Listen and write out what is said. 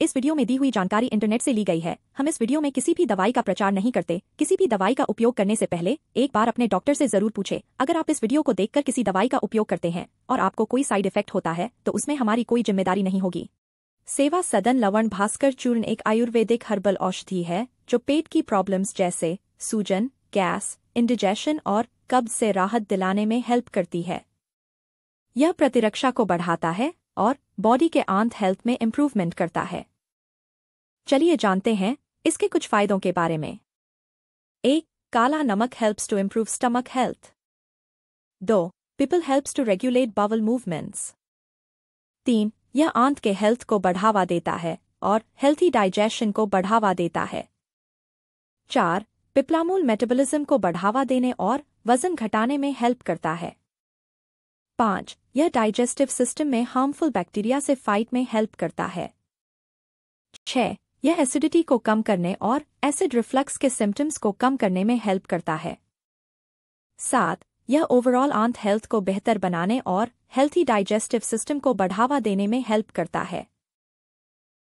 इस वीडियो में दी हुई जानकारी इंटरनेट से ली गई है हम इस वीडियो में किसी भी दवाई का प्रचार नहीं करते किसी भी दवाई का उपयोग करने से पहले एक बार अपने डॉक्टर से जरूर पूछे अगर आप इस वीडियो को देखकर किसी दवाई का उपयोग करते हैं और आपको कोई साइड इफेक्ट होता है तो उसमें हमारी कोई जिम्मेदारी नहीं होगी सेवा सदन लवण भास्कर चूर्ण एक आयुर्वेदिक हर्बल औषधि है जो पेट की प्रॉब्लम्स जैसे सूजन गैस इंडिजेशन और कब्ज से राहत दिलाने में हेल्प करती है यह प्रतिरक्षा को बढ़ाता है और बॉडी के आंत हेल्थ में इम्प्रूवमेंट करता है चलिए जानते हैं इसके कुछ फायदों के बारे में एक काला नमक helps to improve stomach health दो people helps to regulate bowel movements तीन यह आंत के हेल्थ को बढ़ावा देता है और हेल्थी डाइजेशन को बढ़ावा देता है चार पिपलामूल मेटाबॉलिज्म को बढ़ावा देने और वजन घटाने में हेल्प करता है पाँच यह डाइजेस्टिव सिस्टम में हार्मफुल बैक्टीरिया से फाइट में हेल्प करता है छह यह एसिडिटी को कम करने और एसिड रिफ्लक्स के सिम्टम्स को कम करने में हेल्प करता है सात यह ओवरऑल आंत हेल्थ को बेहतर बनाने और हेल्थी डाइजेस्टिव सिस्टम को बढ़ावा देने में हेल्प करता है